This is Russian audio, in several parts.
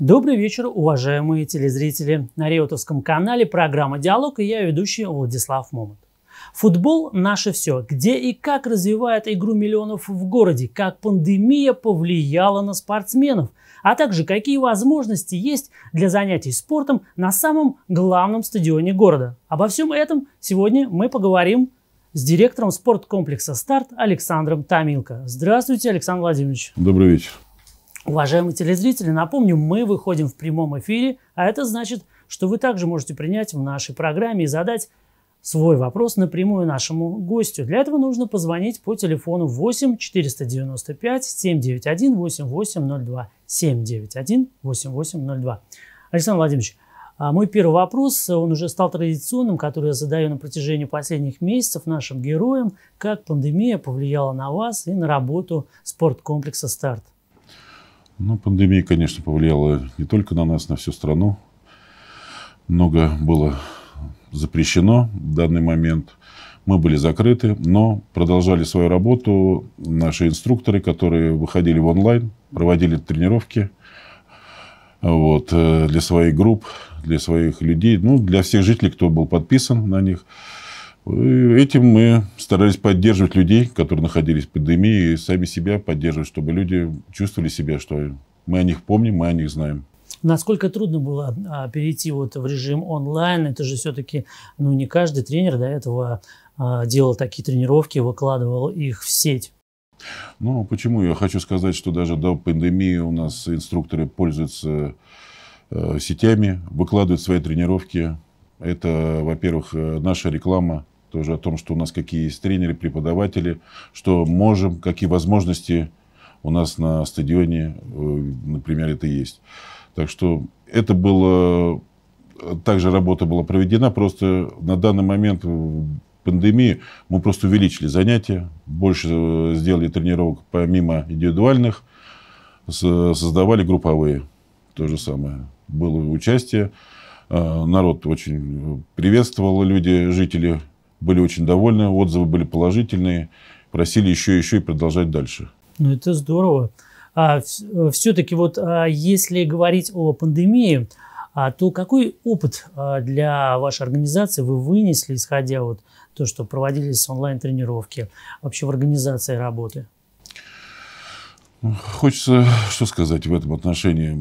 Добрый вечер, уважаемые телезрители. На Риотовском канале программа «Диалог» и я ведущий Владислав Момот. Футбол – наше все. Где и как развивает игру миллионов в городе, как пандемия повлияла на спортсменов, а также какие возможности есть для занятий спортом на самом главном стадионе города. Обо всем этом сегодня мы поговорим с директором спорткомплекса «Старт» Александром Томилко. Здравствуйте, Александр Владимирович. Добрый вечер. Уважаемые телезрители, напомню, мы выходим в прямом эфире, а это значит, что вы также можете принять в нашей программе и задать свой вопрос напрямую нашему гостю. Для этого нужно позвонить по телефону 8 495 791 8802 791 8802. Александр Владимирович, а, мой первый вопрос, он уже стал традиционным, который я задаю на протяжении последних месяцев нашим героям. Как пандемия повлияла на вас и на работу спорткомплекса «Старт»? Ну, пандемия, конечно, повлияла не только на нас, на всю страну. Много было запрещено в данный момент. Мы были закрыты, но продолжали свою работу наши инструкторы, которые выходили в онлайн, проводили тренировки вот, э, для своих групп, для своих людей, ну, для всех жителей, кто был подписан на них. И этим мы старались поддерживать людей, которые находились в пандемии, и сами себя поддерживать, чтобы люди чувствовали себя, что мы о них помним, мы о них знаем. Насколько трудно было а, перейти вот в режим онлайн? Это же все-таки, ну, не каждый тренер до этого а, делал такие тренировки, выкладывал их в сеть. Ну, почему? Я хочу сказать, что даже до пандемии у нас инструкторы пользуются э, сетями, выкладывают свои тренировки. Это, во-первых, э, наша реклама, тоже о том, что у нас какие есть тренеры, преподаватели, что можем, какие возможности у нас на стадионе, э, например, это есть. Так что это было, также работа была проведена, просто на данный момент пандемии мы просто увеличили занятия, больше э, сделали тренировок помимо индивидуальных, создавали групповые, то же самое. Было участие, э, народ очень приветствовал, люди, жители были очень довольны, отзывы были положительные, просили еще, еще и продолжать дальше. Ну, это здорово. А, все-таки вот а, если говорить о пандемии, а, то какой опыт а, для вашей организации вы вынесли, исходя вот то, что проводились онлайн-тренировки, вообще в организации работы? Хочется что сказать в этом отношении.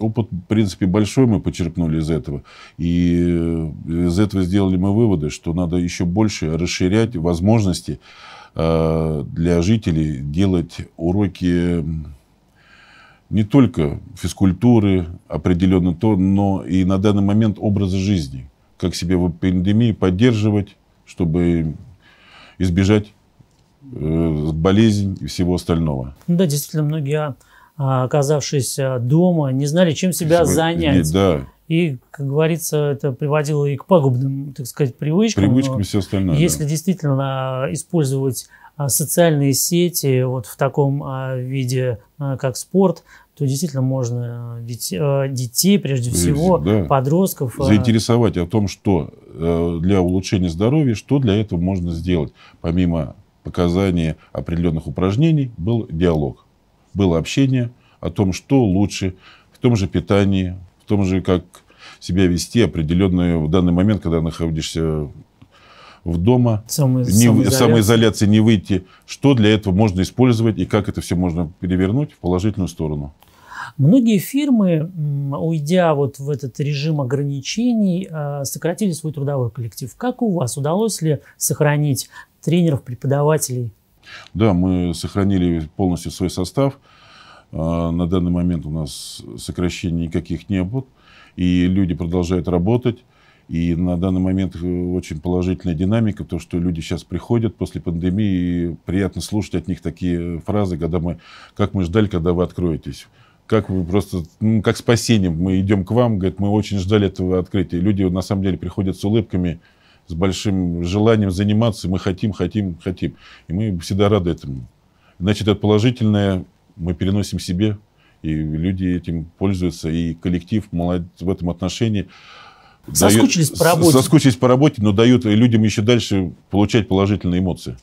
Опыт, в принципе, большой мы почерпнули из этого. И э, из этого сделали мы выводы, что надо еще больше расширять возможности э, для жителей делать уроки не только физкультуры, определенно то, но и на данный момент образа жизни. Как себя в пандемии поддерживать, чтобы избежать Э, болезнь и всего остального. Да, действительно, многие, а, оказавшись а, дома, не знали, чем себя Вы, занять. Да. И, как говорится, это приводило и к пагубным, так сказать, привычкам. Привычкам и все остальное. Если да. действительно а, использовать социальные сети вот в таком виде, как спорт, то действительно можно детей, прежде всего, да. подростков... Заинтересовать о том, что э, для улучшения здоровья, что для этого можно сделать, помимо показания определенных упражнений был диалог, было общение о том, что лучше в том же питании, в том же, как себя вести определенную в данный момент, когда находишься в дома, Само, не, самоизоляции. самоизоляции не выйти, что для этого можно использовать и как это все можно перевернуть в положительную сторону. Многие фирмы, уйдя вот в этот режим ограничений, а, сократили свой трудовой коллектив. Как у вас? Удалось ли сохранить тренеров, преподавателей. Да, мы сохранили полностью свой состав. А, на данный момент у нас сокращений никаких не было. И люди продолжают работать. И на данный момент э, очень положительная динамика, то, что люди сейчас приходят после пандемии, и приятно слушать от них такие фразы, когда мы, как мы ждали, когда вы откроетесь. Как вы просто, ну, как спасением, мы идем к вам, говорит, мы очень ждали этого открытия. Люди на самом деле приходят с улыбками, с большим желанием заниматься, мы хотим, хотим, хотим. И мы всегда рады этому. Значит, это положительное мы переносим себе, и люди этим пользуются, и коллектив в этом отношении Соскучились дает, по работе. Соскучились по работе, но дают людям еще дальше получать положительные эмоции.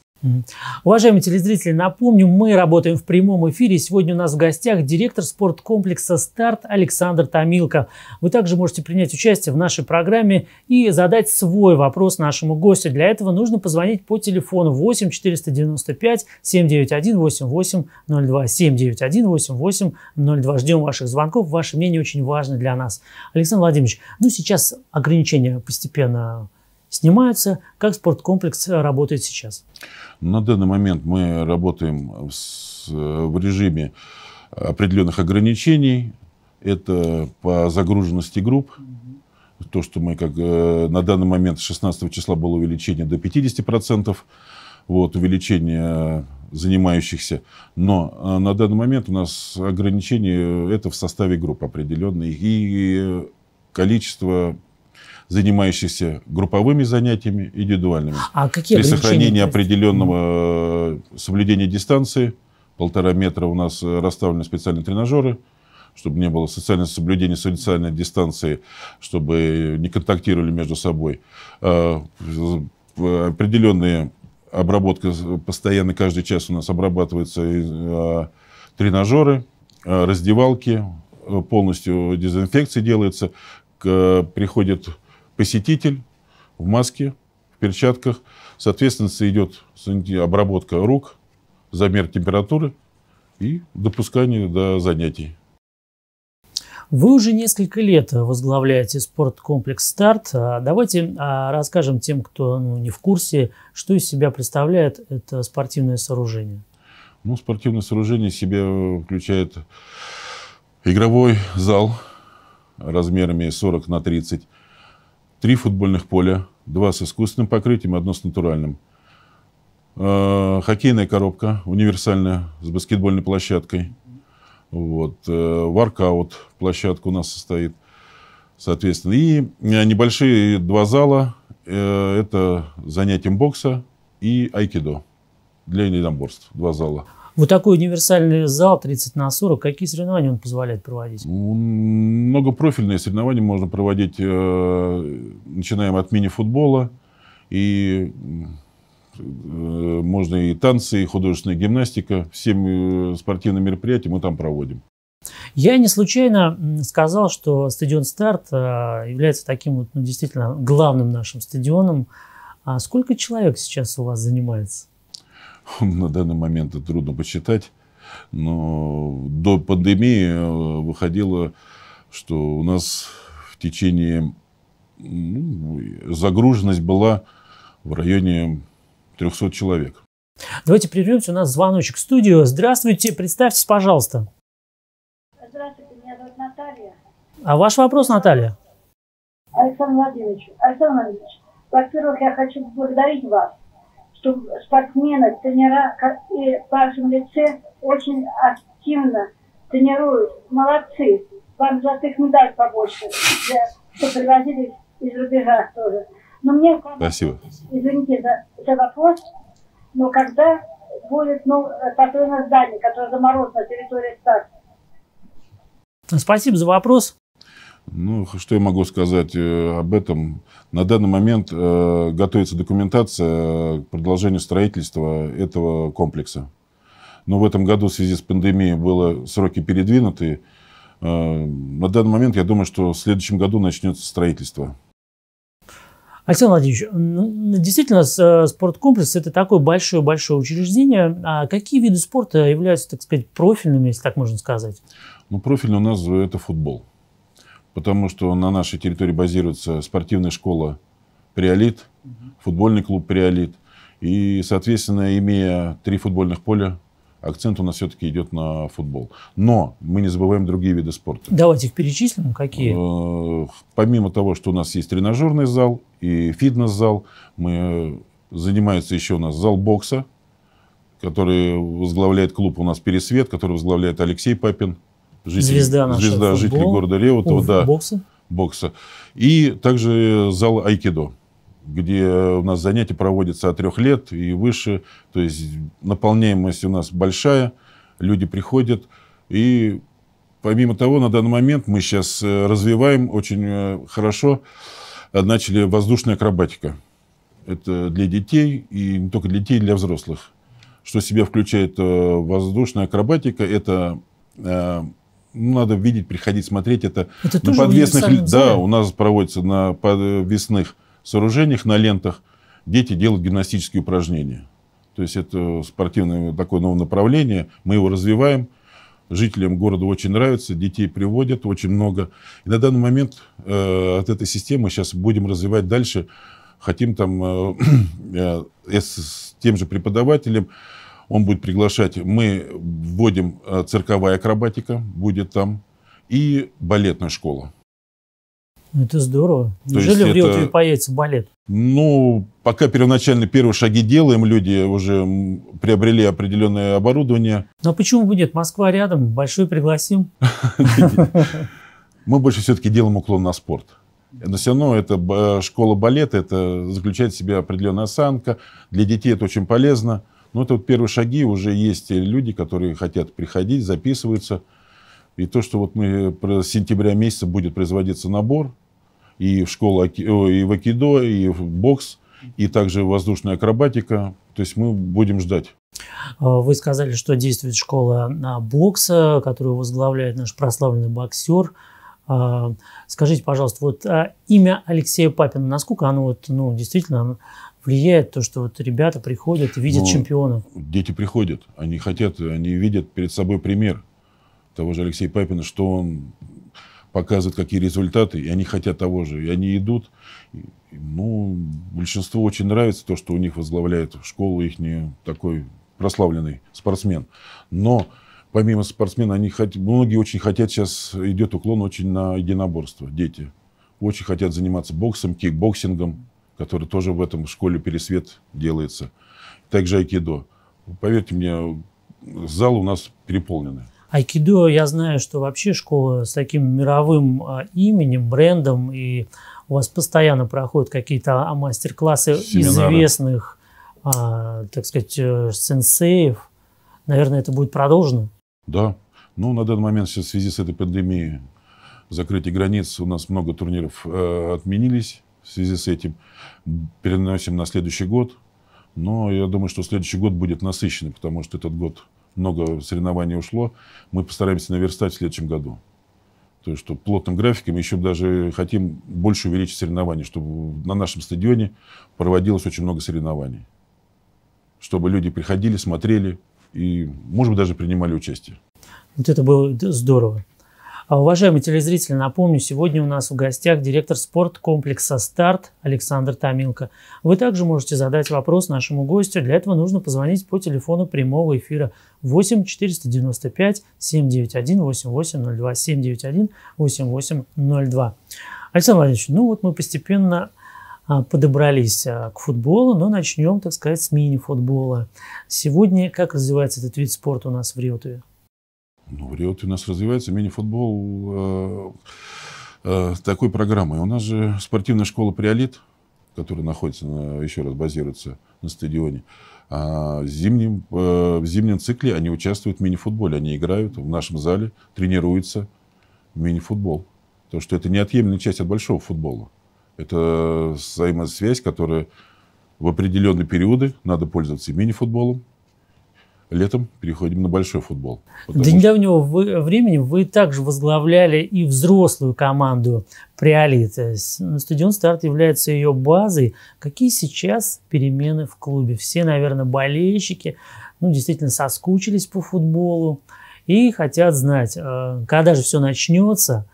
Уважаемые телезрители, напомню, мы работаем в прямом эфире. Сегодня у нас в гостях директор спорткомплекса «Старт» Александр Томилко. Вы также можете принять участие в нашей программе и задать свой вопрос нашему гостю. Для этого нужно позвонить по телефону 8 495 791 8802 791 8802. Ждем ваших звонков. Ваше мнение очень важно для нас. Александр Владимирович, ну сейчас ограничения постепенно снимаются. Как спорткомплекс э, работает сейчас? На данный момент мы работаем с, э, в режиме определенных ограничений. Это по загруженности групп. То, что мы как э, на данный момент 16 числа было увеличение до 50%. Вот, увеличение занимающихся. Но на данный момент у нас ограничение это в составе групп определенные и количество занимающихся групповыми занятиями, индивидуальными. А какие При сохранении определенного э, соблюдения дистанции, полтора метра у нас э, расставлены специальные тренажеры, чтобы не было социального соблюдения социальной дистанции, чтобы не контактировали между собой. Э, Определенные обработка, постоянно каждый час у нас обрабатываются тренажеры, раздевалки, полностью дезинфекции делается, приходят посетитель в маске, в перчатках. Соответственно, идет обработка рук, замер температуры и допускание до занятий. Вы уже несколько лет возглавляете спорткомплекс «Старт». А, давайте а, расскажем тем, кто ну, не в курсе, что из себя представляет это спортивное сооружение. Ну, спортивное сооружение в себя включает игровой зал размерами 40 на 30 – три футбольных поля, два с искусственным покрытием, одно с натуральным. Э, хоккейная коробка универсальная с баскетбольной площадкой. Вот. Э, воркаут площадка у нас состоит, соответственно. И э, небольшие два зала. Это занятием бокса и айкидо для единоборств. Два зала. Вот такой универсальный зал 30 на 40, какие соревнования он позволяет проводить? Ну, многопрофильные соревнования можно проводить, э, начинаем от мини-футбола, и э, можно и танцы, и художественная гимнастика. Все э, спортивные мероприятия мы там проводим. Я не случайно сказал, что стадион «Старт» является таким вот, ну, действительно главным нашим стадионом. А сколько человек сейчас у вас занимается? на данный момент это трудно посчитать, но до пандемии э, выходило, что у нас в течение ну, загруженность была в районе 300 человек. Давайте прервемся, у нас звоночек в студию. Здравствуйте, представьтесь, пожалуйста. Здравствуйте, меня зовут Наталья. А ваш вопрос, Наталья? Александр Владимирович, Александр Владимирович, во-первых, я хочу поблагодарить вас что спортсмены, тренера и в вашем лице очень активно тренируют. Молодцы. Вам золотых медаль побольше, для, что привозили из рубежа тоже. Но мне... Спасибо. Извините за, за вопрос, но когда будет ну, построено здание, которое заморожено на территории СТАР? Спасибо за вопрос. Ну, что я могу сказать э, об этом? На данный момент э, готовится документация э, к продолжению строительства этого комплекса. Но в этом году в связи с пандемией были сроки передвинуты. Э, на данный момент, я думаю, что в следующем году начнется строительство. Александр Владимирович, ну, действительно, э, спорткомплекс – это такое большое-большое учреждение. А какие виды спорта являются, так сказать, профильными, если так можно сказать? Ну, профильный у нас – это футбол потому что на нашей территории базируется спортивная школа «Приолит», футбольный клуб «Приолит». И, соответственно, имея три футбольных поля, акцент у нас все-таки идет на футбол. Но мы не забываем другие виды спорта. Давайте их перечислим. Какие? Э, помимо того, что у нас есть тренажерный зал и фитнес-зал, мы э, занимается еще у нас зал бокса, который возглавляет клуб у нас «Пересвет», который возглавляет Алексей Папин, житель, звезда, наша, звезда футбол, жителей города Леутова, уф, да, бокса. бокса. И также зал Айкидо, где у нас занятия проводятся от трех лет и выше. То есть наполняемость у нас большая, люди приходят. И помимо того, на данный момент мы сейчас э, развиваем очень э, хорошо, э, начали воздушная акробатика. Это для детей, и не только для детей, для взрослых. Что в себя включает воздушная акробатика? Это надо видеть, приходить, смотреть. Это, это на подвесных... Да, у нас проводится на подвесных сооружениях, на лентах. Дети делают гимнастические упражнения. То есть это спортивное такое новое направление. Мы его развиваем. Жителям города очень нравится, детей приводят очень много. И на данный момент э, от этой системы сейчас будем развивать дальше. Хотим там э, э, с тем же преподавателем он будет приглашать. Мы вводим э, цирковая акробатика, будет там, и балетная школа. Ну, это здорово. То Неужели в Рио это... появится балет? Ну, пока первоначально первые шаги делаем, люди уже приобрели определенное оборудование. Ну, а почему бы нет? Москва рядом, большой пригласим. Мы больше все-таки делаем уклон на спорт. Но все равно это школа балета, это заключает в себе определенная осанка. Для детей это очень полезно. Но ну, это вот первые шаги, уже есть люди, которые хотят приходить, записываются. И то, что вот мы с э, сентября месяца будет производиться набор и в школу, и в акидо, и в бокс, и также воздушная акробатика. То есть мы будем ждать. А, вы сказали, что действует школа а, бокса, которую возглавляет наш прославленный боксер. А, скажите, пожалуйста, вот имя Алексея Папина, насколько оно вот, ну, действительно влияет то, что вот ребята приходят и видят ну, чемпионов? Дети приходят, они хотят, они видят перед собой пример того же Алексея Папина, что он показывает, какие результаты, и они хотят того же, и они идут. И, ну, большинству очень нравится то, что у них возглавляет школу их не такой прославленный спортсмен. Но помимо спортсмена, они хот... многие очень хотят, сейчас идет уклон очень на единоборство, дети. Очень хотят заниматься боксом, кикбоксингом который тоже в этом школе «Пересвет» делается. Также айкидо. Поверьте мне, зал у нас переполненный. Айкидо, я знаю, что вообще школа с таким мировым а, именем, брендом, и у вас постоянно проходят какие-то а, мастер-классы известных, а, так сказать, э, сенсеев. Наверное, это будет продолжено? Да. Ну, на данный момент сейчас в связи с этой пандемией закрытие границ у нас много турниров э, отменились в связи с этим переносим на следующий год. Но я думаю, что следующий год будет насыщенный, потому что этот год много соревнований ушло. Мы постараемся наверстать в следующем году. То есть, что плотным графиком еще даже хотим больше увеличить соревнования, чтобы на нашем стадионе проводилось очень много соревнований. Чтобы люди приходили, смотрели и, может быть, даже принимали участие. Вот это было здорово. А, уважаемые телезрители, напомню, сегодня у нас в гостях директор спорткомплекса «Старт» Александр Томилко. Вы также можете задать вопрос нашему гостю. Для этого нужно позвонить по телефону прямого эфира 8 495 791 8802 791 8802. Александр Владимирович, ну вот мы постепенно а, подобрались а, к футболу, но начнем, так сказать, с мини-футбола. Сегодня как развивается этот вид спорта у нас в Риотове? Ну, в Рио у нас развивается мини-футбол э, э, такой программой. У нас же спортивная школа «Приолит», которая находится, на, еще раз базируется на стадионе, а в зимнем, э, в зимнем цикле они участвуют в мини-футболе. Они играют в нашем зале, тренируются в мини-футбол. Потому что это неотъемлемая часть от большого футбола. Это взаимосвязь, которая в определенные периоды надо пользоваться мини-футболом, Летом переходим на большой футбол. До недавнего вы, времени вы также возглавляли и взрослую команду «Приолита». Э, стадион «Старт» является ее базой. Какие сейчас перемены в клубе? Все, наверное, болельщики ну, действительно соскучились по футболу и хотят знать, э, когда же все начнется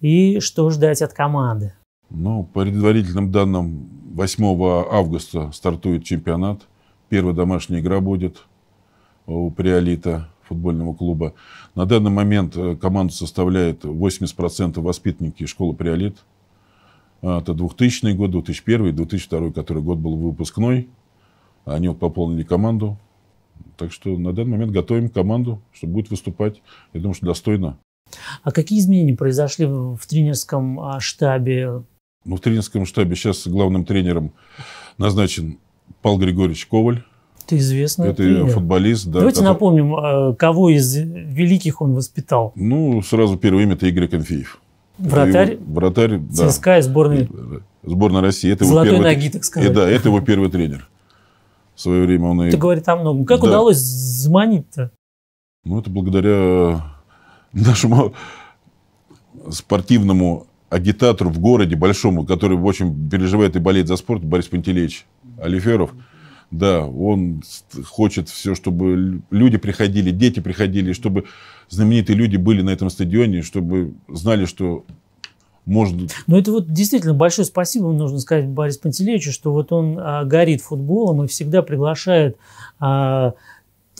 и что ждать от команды. Ну, по предварительным данным, 8 августа стартует чемпионат. Первая домашняя игра будет – у Приолита футбольного клуба. На данный момент э, команду составляет 80% воспитанники школы Приолит. А, это 2000 год, 2001, 2002, который год был выпускной. Они пополнили команду. Так что на данный момент готовим команду, чтобы будет выступать. Я думаю, что достойно. А какие изменения произошли в тренерском а, штабе? Ну, в тренерском штабе сейчас главным тренером назначен Павел Григорьевич Коваль. Это известный Это пример. футболист, да. Давайте который... напомним, а, кого из великих он воспитал. Ну, сразу первое имя это Игорь Конфеев. Вратарь? Его, вратарь, да. ЦСКА и сборной... Э, э, сборная России. Это Золотой его первый... ноги, так сказать. И, э, да, это его первый тренер. В свое время он... Это и... говорит о многом. Как да. удалось заманить-то? Ну, это благодаря нашему спортивному агитатору в городе большому, который очень переживает и болеет за спорт, Борис Пантелеич Алиферов. Mm да, он хочет все, чтобы люди приходили, дети приходили, чтобы знаменитые люди были на этом стадионе, чтобы знали, что можно. быть. Ну, это вот действительно большое спасибо, нужно сказать, Борису Пантелеевичу, что вот он а, горит футболом и всегда приглашает а,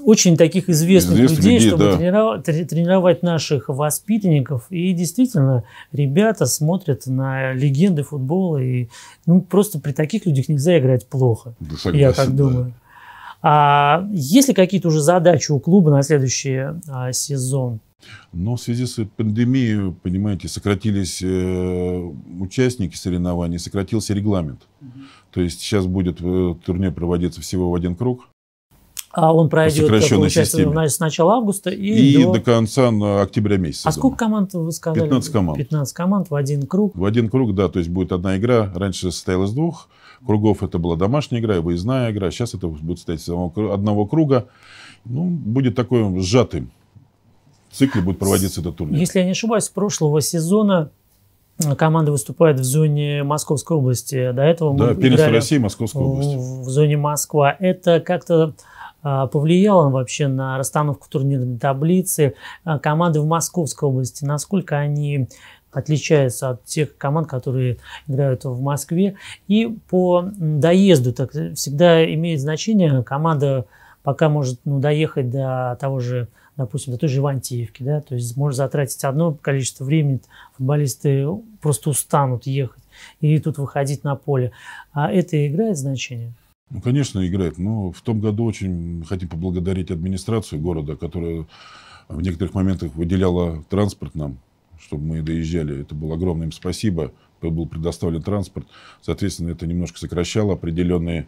очень таких известных, известных людей, людей чтобы да. тренировать, тренировать наших воспитанников. И действительно, ребята смотрят на легенды футбола. И ну, просто при таких людях нельзя играть плохо. Да, согласен, я так думаю. Да. А есть ли какие-то уже задачи у клуба на следующий а, сезон? Но в связи с пандемией, понимаете, сократились э, участники соревнований, сократился регламент. Угу. То есть сейчас будет э, турнир проводиться всего в один круг. А он пройдет, получается, системе. с начала августа и, и до... до конца э, октября месяца. А думаю. сколько команд вы сказали? 15 команд. 15 команд в один круг. В один круг, да. То есть будет одна игра. Раньше состоялась из двух кругов. Это была домашняя игра и выездная игра. Сейчас это будет состоять из одного круга. Ну, будет такой сжатый цикл, будет проводиться этот турнир. Если я не ошибаюсь, с прошлого сезона э, команда выступает в зоне Московской области. До этого да, мы Первенство играли России Московской области. В зоне Москва. Это как-то а, повлиял он вообще на расстановку турнирной таблицы? А, команды в Московской области, насколько они отличаются от тех команд, которые играют в Москве? И по доезду так всегда имеет значение. Команда пока может ну, доехать до того же допустим, до той же Ивантеевки, да, то есть может затратить одно количество времени, футболисты просто устанут ехать и тут выходить на поле. А это играет значение? Ну, конечно, играет. Но в том году очень хотим поблагодарить администрацию города, которая в некоторых моментах выделяла транспорт нам, чтобы мы доезжали. Это было огромное им спасибо. Был предоставлен транспорт. Соответственно, это немножко сокращало определенные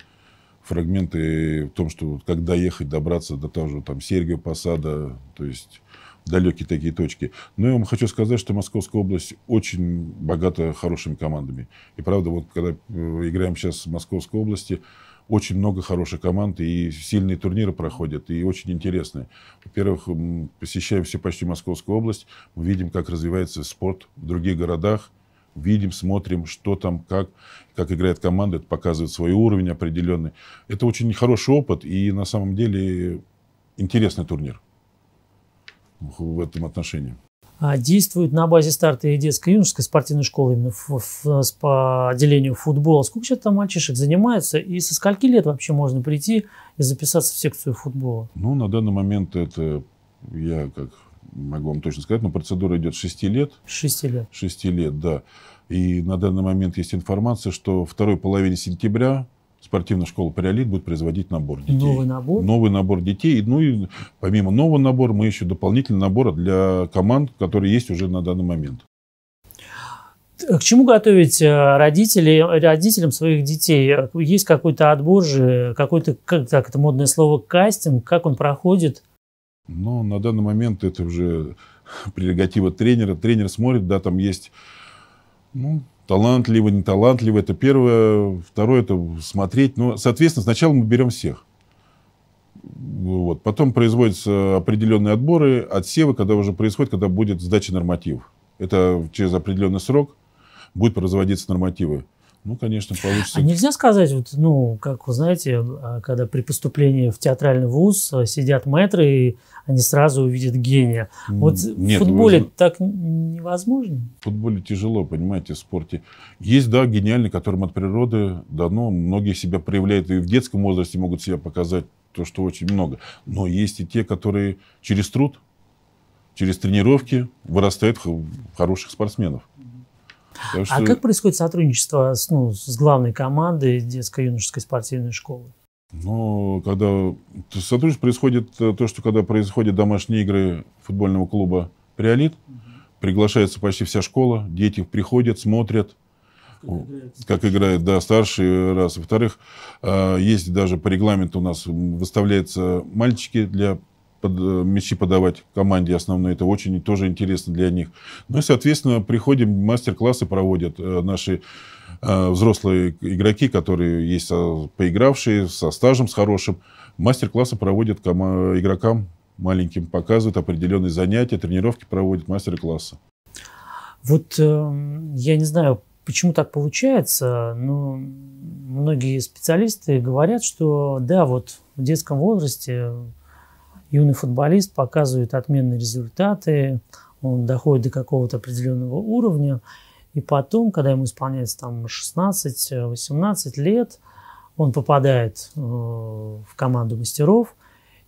фрагменты в том, что как доехать, добраться до того же там Сергиева Посада, то есть далекие такие точки. Но я вам хочу сказать, что Московская область очень богата хорошими командами. И правда, вот когда э, играем сейчас в Московской области, очень много хороших команд, и сильные турниры проходят, и очень интересные. Во-первых, посещаем все почти Московскую область, мы видим, как развивается спорт в других городах, видим, смотрим, что там, как, как играет команда, это показывает свой уровень определенный. Это очень хороший опыт и на самом деле интересный турнир в этом отношении. А, действует на базе старта и детской и юношеской спортивной школы именно в, в, по отделению футбола. Сколько сейчас там мальчишек занимается и со скольки лет вообще можно прийти и записаться в секцию футбола? Ну, на данный момент это, я как могу вам точно сказать, но процедура идет 6 лет. 6 лет. 6 лет, да. И на данный момент есть информация, что второй половине сентября спортивная школа «Париолит» будет производить набор детей. Новый набор? Новый набор детей. Ну и помимо нового набора, мы еще дополнительный набор для команд, которые есть уже на данный момент. К чему готовить э, родители, родителям своих детей? Есть какой-то отбор же, какой-то, как так это модное слово, кастинг? Как он проходит? Ну, на данный момент это уже прерогатива тренера. Тренер смотрит, да, там есть ну, талантливо, не талантливо, это первое. Второе, это смотреть. Но, ну, соответственно, сначала мы берем всех. Ну вот. Потом производятся определенные отборы, отсевы, когда уже происходит, когда будет сдача нормативов. Это через определенный срок будет производиться нормативы. Ну, конечно, получится. А нельзя сказать, вот, ну, как вы знаете, а, когда при поступлении в театральный вуз а, сидят мэтры, и они сразу увидят гения. Вот Нет, в футболе вы... так невозможно? В футболе тяжело, понимаете, в спорте. Есть, да, гениальные, которым от природы дано. Многие себя проявляют и в детском возрасте могут себя показать, то, что очень много. Но есть и те, которые через труд, через тренировки вырастают в хороших спортсменов. Потому а что... А как происходит сотрудничество с, ну, с главной командой детско-юношеской спортивной школы? Ну, когда сотрудничество происходит, э, то, что когда происходят домашние игры футбольного клуба «Приолит», угу. приглашается почти вся школа, дети приходят, смотрят, как играют, да, старшие раз. Во-вторых, а, есть даже по регламенту у нас выставляются мальчики для под, э, мячи подавать команде основной. Это очень тоже интересно для них. Ну и, соответственно, приходим, мастер-классы проводят э, наши э, взрослые игроки, которые есть поигравшие, со стажем, с хорошим. Мастер-классы проводят игрокам маленьким, показывают определенные занятия, тренировки проводят, мастер-классы. Вот я не знаю, почему так получается, но многие специалисты говорят, что да, вот в детском возрасте юный футболист показывает отменные результаты, он доходит до какого-то определенного уровня, и потом, когда ему исполняется там 16-18 лет, он попадает э, в команду мастеров,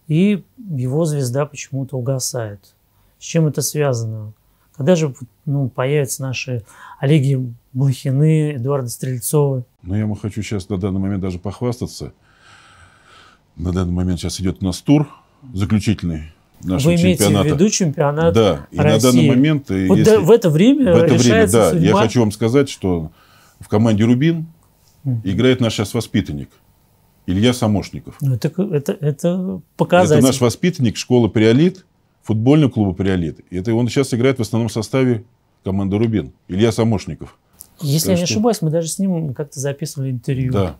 и его звезда почему-то угасает. С чем это связано? Когда же ну, появятся наши Олеги Блохины, Эдуарды Стрельцовы? Ну, я вам хочу сейчас на данный момент даже похвастаться. На данный момент сейчас идет у нас тур заключительный наш Вы имеете чемпионата. в виду чемпионат Да, и России. на данный момент... Э, вот если, да, в это время В это время, да. Судьба. Я хочу вам сказать, что в команде рубин играет наш сейчас воспитанник. Илья Самошников. Ну, это, это, это показатель. Это наш воспитанник школы «Приолит», футбольного клуба «Приолит». И это, он сейчас играет в основном составе команды «Рубин». Илья Самошников. Если так я что... не ошибаюсь, мы даже с ним как-то записывали интервью. Да.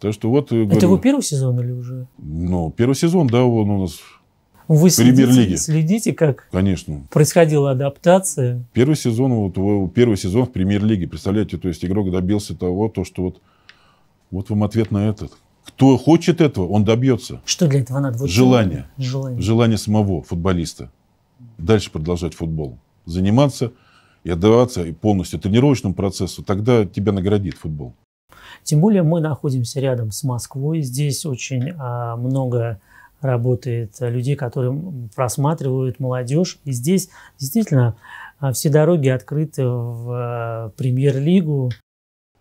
Так что вот... Э, говорю, Это его первый сезон или уже? Ну, первый сезон, да, он у нас вы следите, следите, как Конечно. происходила адаптация? Первый сезон, вот первый сезон в премьер-лиге, представляете, то есть игрок добился того, то, что вот, вот вам ответ на этот. Кто хочет этого, он добьется. Что для этого надо? Вот желание. Желание. Желание самого футболиста. Дальше продолжать футбол. Заниматься и отдаваться и полностью тренировочному процессу. Тогда тебя наградит футбол. Тем более мы находимся рядом с Москвой. Здесь очень а, много работает людей, которые просматривают молодежь. И здесь действительно а, все дороги открыты в а, премьер-лигу.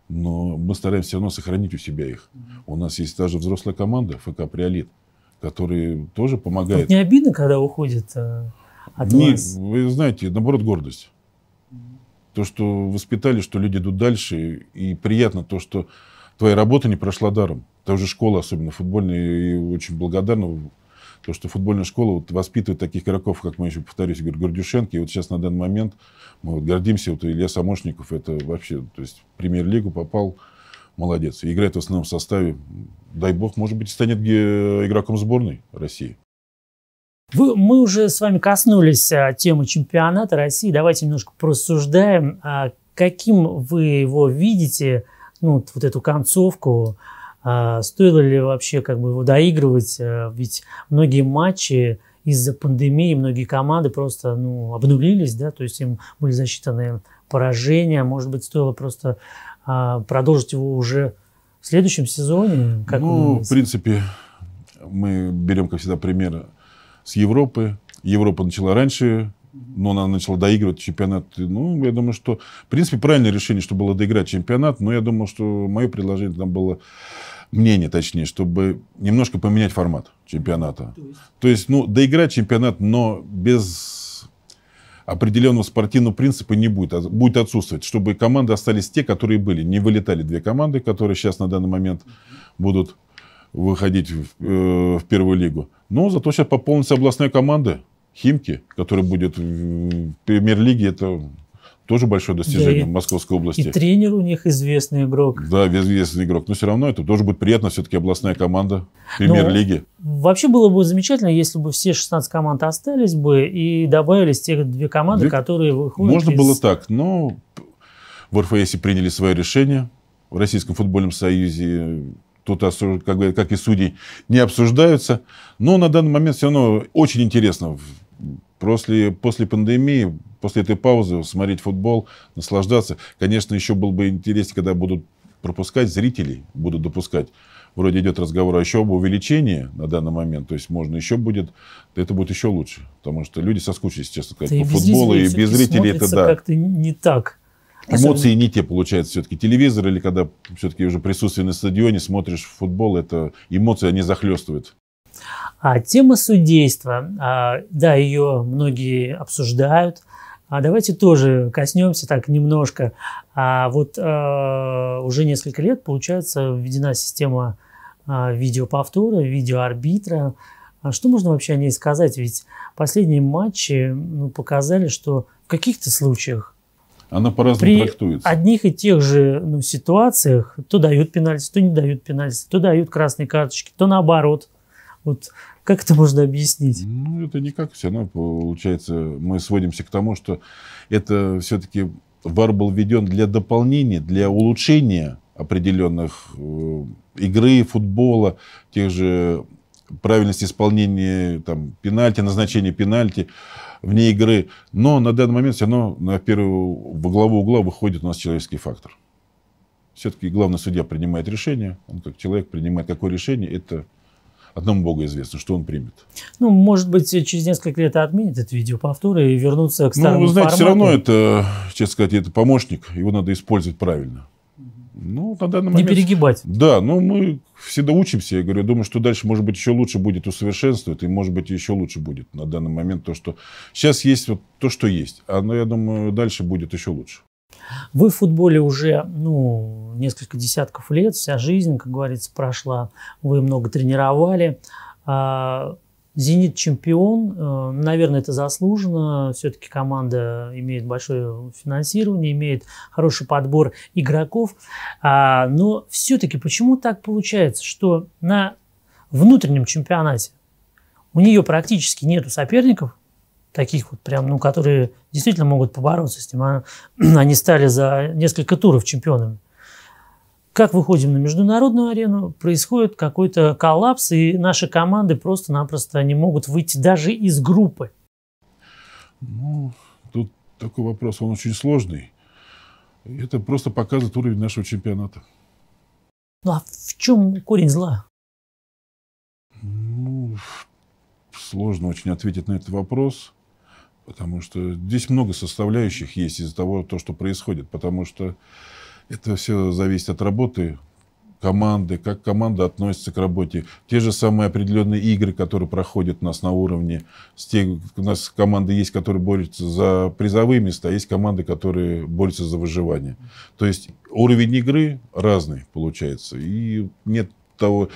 Но мы стараемся все равно сохранить у себя их. У нас есть та же взрослая команда ФК «Приолит», который тоже помогает. Тут не обидно, когда уходит а, от не, вас? Вы знаете, наоборот, гордость. То, что воспитали, что люди идут дальше. И приятно то, что твоя работа не прошла даром. Та же школа, особенно футбольная, и очень благодарна то, что футбольная школа вот воспитывает таких игроков, как мы еще повторюсь, говорю, Гордюшенко, и вот сейчас на данный момент мы вот гордимся, вот Илья Самошников, это вообще, то есть в премьер-лигу попал, молодец, и играет в основном составе, дай бог, может быть, станет игроком сборной России. Вы, мы уже с вами коснулись а, темы чемпионата России. Давайте немножко просуждаем, а, каким вы его видите, ну, вот, вот эту концовку. А, стоило ли вообще как бы его доигрывать? А, ведь многие матчи из-за пандемии, многие команды просто ну, обнулились, да, то есть им были засчитаны поражения. Может быть, стоило просто а, продолжить его уже в следующем сезоне? Как ну, в принципе, мы берем, как всегда, пример с Европы. Европа начала раньше, но она начала доигрывать чемпионат. Ну, я думаю, что, в принципе, правильное решение, что было доиграть чемпионат, но я думал, что мое предложение там было мнение, точнее, чтобы немножко поменять формат чемпионата. То есть, То есть ну, доиграть чемпионат, но без определенного спортивного принципа не будет, а будет отсутствовать, чтобы команды остались те, которые были. Не вылетали две команды, которые сейчас на данный момент будут выходить в, э, в первую лигу. Но зато сейчас пополнится областная команда Химки, которая будет в премьер-лиге. Это тоже большое достижение да, Московской области. И тренер у них известный игрок. Да, известный игрок. Но все равно это тоже будет приятно. Все-таки областная команда премьер-лиги. Ну, вообще было бы замечательно, если бы все 16 команд остались бы и добавились те две команды, две... которые выходят Можно из... было так, но в РФСе приняли свое решение. В Российском футбольном союзе тут, как, как и судей, не обсуждаются. Но на данный момент все равно очень интересно. После, после пандемии, после этой паузы смотреть футбол, наслаждаться. Конечно, еще был бы интереснее, когда будут пропускать зрителей, будут допускать. Вроде идет разговор еще об увеличении на данный момент, то есть можно еще будет, это будет еще лучше, потому что люди соскучились, честно сказать, да по футболу и без зрителей это да. как-то не так. Эмоции не те получаются все-таки. Телевизор или когда все-таки уже присутствие на стадионе, смотришь футбол, это эмоции, они захлестывают. А тема судейства, а, да, ее многие обсуждают. А давайте тоже коснемся так немножко. А вот а, уже несколько лет, получается, введена система а, видеоповтора, видеоарбитра. А что можно вообще о ней сказать? Ведь последние матчи ну, показали, что в каких-то случаях она по-разному При трактуется. одних и тех же ну, ситуациях то дают пенальти, то не дают пенальти, то дают красные карточки, то наоборот. Вот как это можно объяснить? Ну, это никак. Все равно, получается, мы сводимся к тому, что это все-таки вар был введен для дополнения, для улучшения определенных э, игры, футбола, тех же правильность исполнения там, пенальти, назначение пенальти вне игры. Но на данный момент все равно на первую, во главу угла выходит у нас человеческий фактор. Все-таки главный судья принимает решение. Он как человек принимает какое решение, это одному Богу известно, что он примет. Ну, может быть, через несколько лет отменят этот видеоповтор и вернутся к старому Ну, вы знаете, формату. все равно это, честно сказать, это помощник. Его надо использовать правильно. Ну, на данный момент... Не перегибать. Да, но ну, мы всегда учимся. Я говорю, думаю, что дальше, может быть, еще лучше будет усовершенствовать, и, может быть, еще лучше будет на данный момент то, что... Сейчас есть вот то, что есть. А, но ну, я думаю, дальше будет еще лучше. Вы в футболе уже ну, несколько десятков лет, вся жизнь, как говорится, прошла. Вы много тренировали. А, Зенит чемпион, э, наверное, это заслуженно. Все-таки команда имеет большое финансирование, имеет хороший подбор игроков. А, но все-таки почему так получается, что на внутреннем чемпионате у нее практически нету соперников, таких вот прям, ну, которые действительно могут побороться с ним. А, они стали за несколько туров чемпионами. Как выходим на международную арену, происходит какой-то коллапс, и наши команды просто-напросто не могут выйти даже из группы. Ну, тут такой вопрос, он очень сложный. Это просто показывает уровень нашего чемпионата. Ну а в чем корень зла? Ну, сложно очень ответить на этот вопрос, потому что здесь много составляющих есть из-за того, то, что происходит. Потому что это все зависит от работы команды, как команда относится к работе. Те же самые определенные игры, которые проходят у нас на уровне. Те, у нас команды есть, которые борются за призовые места, а есть команды, которые борются за выживание. То есть уровень игры разный получается. И нет того,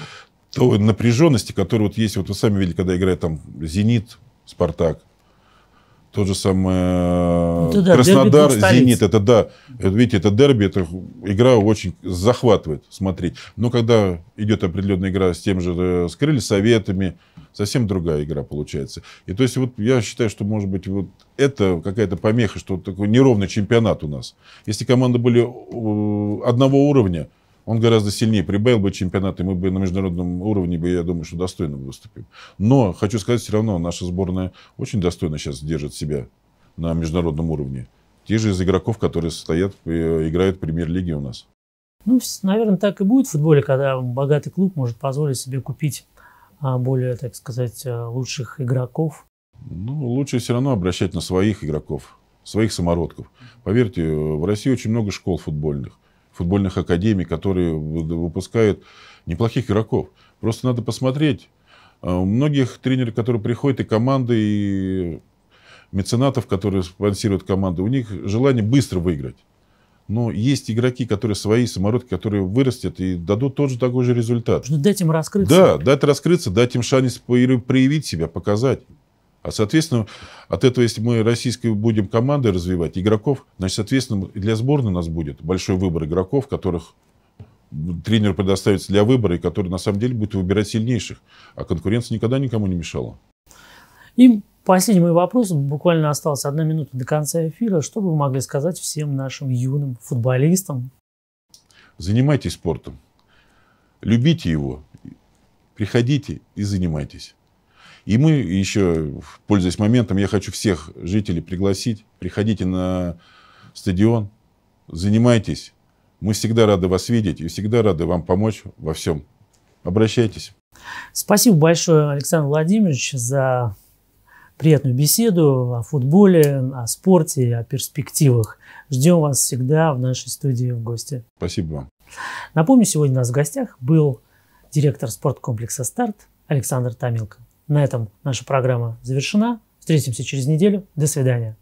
той напряженности, которая вот есть. Вот вы сами видели, когда играет там «Зенит», «Спартак» тот же самый э, это да, Краснодар, Зенит, это да, видите, это дерби, это игра очень захватывает смотреть. Но когда идет определенная игра с тем же, э, с крылья, советами, совсем другая игра получается. И то есть вот я считаю, что может быть вот это какая-то помеха, что такой неровный чемпионат у нас. Если команды были э, одного уровня, он гораздо сильнее. Прибавил бы чемпионат, и мы бы на международном уровне, бы, я думаю, что достойно выступили. Но, хочу сказать, все равно наша сборная очень достойно сейчас держит себя на международном уровне. Те же из игроков, которые стоят, э, играют в премьер-лиге у нас. Ну, наверное, так и будет в футболе, когда богатый клуб может позволить себе купить а, более, так сказать, а, лучших игроков. Ну, лучше все равно обращать на своих игроков, своих самородков. Поверьте, в России очень много школ футбольных футбольных академий, которые выпускают неплохих игроков. Просто надо посмотреть. А, у Многих тренеров, которые приходят, и команды, и меценатов, которые спонсируют команды, у них желание быстро выиграть. Но есть игроки, которые свои самородки, которые вырастят и дадут тот же такой же результат. Нужно дать им раскрыться. Да, дать раскрыться, дать им шанс проявить себя, показать. А, соответственно, от этого, если мы российской будем команды развивать игроков, значит, соответственно, для сборной у нас будет большой выбор игроков, которых тренер предоставится для выбора, и который, на самом деле, будет выбирать сильнейших. А конкуренция никогда никому не мешала. И последний мой вопрос. Буквально осталась одна минута до конца эфира. Что бы вы могли сказать всем нашим юным футболистам? Занимайтесь спортом. Любите его. Приходите и занимайтесь. И мы еще, пользуясь моментом, я хочу всех жителей пригласить. Приходите на стадион, занимайтесь. Мы всегда рады вас видеть и всегда рады вам помочь во всем. Обращайтесь. Спасибо большое, Александр Владимирович, за приятную беседу о футболе, о спорте, о перспективах. Ждем вас всегда в нашей студии в гости. Спасибо вам. Напомню, сегодня у нас в гостях был директор спорткомплекса «Старт» Александр Томилко. На этом наша программа завершена. Встретимся через неделю. До свидания.